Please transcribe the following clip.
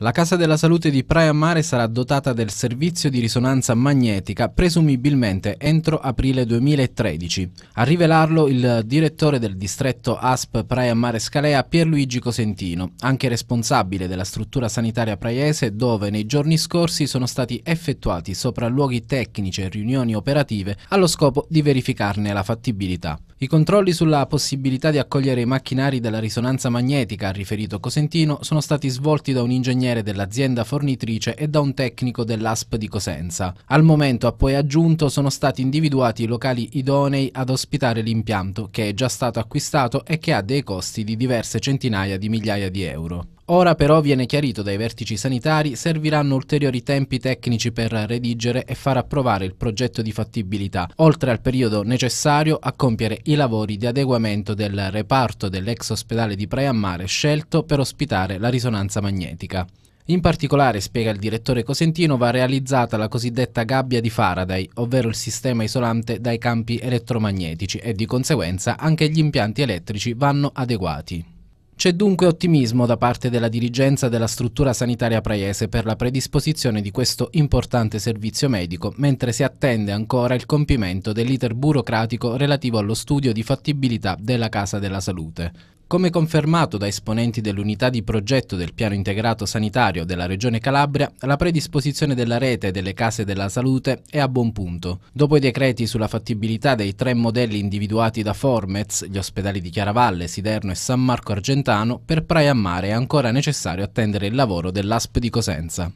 La Casa della Salute di Praia Mare sarà dotata del servizio di risonanza magnetica presumibilmente entro aprile 2013. A rivelarlo il direttore del distretto ASP Praia Mare Scalea Pierluigi Cosentino, anche responsabile della struttura sanitaria praiese dove nei giorni scorsi sono stati effettuati sopralluoghi tecnici e riunioni operative allo scopo di verificarne la fattibilità. I controlli sulla possibilità di accogliere i macchinari della risonanza magnetica, ha riferito Cosentino, sono stati svolti da un ingegnere dell'azienda fornitrice e da un tecnico dell'ASP di Cosenza. Al momento, ha poi aggiunto, sono stati individuati i locali idonei ad ospitare l'impianto, che è già stato acquistato e che ha dei costi di diverse centinaia di migliaia di euro. Ora però viene chiarito dai vertici sanitari serviranno ulteriori tempi tecnici per redigere e far approvare il progetto di fattibilità, oltre al periodo necessario a compiere i lavori di adeguamento del reparto dell'ex ospedale di Praia Mare scelto per ospitare la risonanza magnetica. In particolare, spiega il direttore Cosentino, va realizzata la cosiddetta gabbia di Faraday, ovvero il sistema isolante dai campi elettromagnetici e di conseguenza anche gli impianti elettrici vanno adeguati. C'è dunque ottimismo da parte della dirigenza della struttura sanitaria praiese per la predisposizione di questo importante servizio medico, mentre si attende ancora il compimento dell'iter burocratico relativo allo studio di fattibilità della Casa della Salute. Come confermato da esponenti dell'unità di progetto del piano integrato sanitario della Regione Calabria, la predisposizione della rete e delle case della salute è a buon punto. Dopo i decreti sulla fattibilità dei tre modelli individuati da Formez, gli ospedali di Chiaravalle, Siderno e San Marco Argentano, per Praia Mare è ancora necessario attendere il lavoro dell'ASP di Cosenza.